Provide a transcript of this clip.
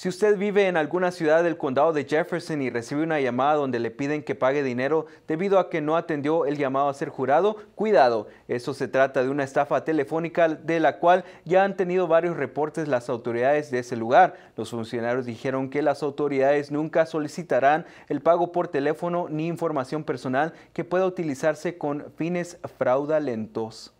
Si usted vive en alguna ciudad del condado de Jefferson y recibe una llamada donde le piden que pague dinero debido a que no atendió el llamado a ser jurado, cuidado. Eso se trata de una estafa telefónica de la cual ya han tenido varios reportes las autoridades de ese lugar. Los funcionarios dijeron que las autoridades nunca solicitarán el pago por teléfono ni información personal que pueda utilizarse con fines fraudulentos.